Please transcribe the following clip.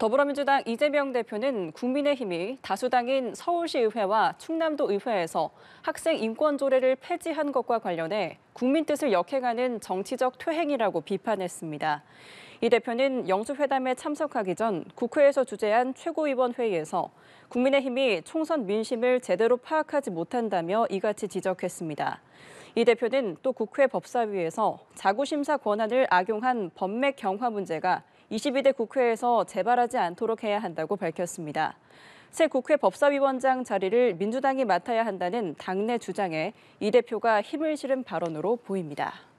더불어민주당 이재명 대표는 국민의힘이 다수당인 서울시의회와 충남도의회에서 학생 인권조례를 폐지한 것과 관련해 국민 뜻을 역행하는 정치적 퇴행이라고 비판했습니다. 이 대표는 영수회담에 참석하기 전 국회에서 주재한 최고위원 회의에서 국민의힘이 총선 민심을 제대로 파악하지 못한다며 이같이 지적했습니다. 이 대표는 또 국회 법사위에서 자구심사 권한을 악용한 법맥 경화 문제가 22대 국회에서 재발하지 않도록 해야 한다고 밝혔습니다. 새 국회 법사위원장 자리를 민주당이 맡아야 한다는 당내 주장에 이 대표가 힘을 실은 발언으로 보입니다.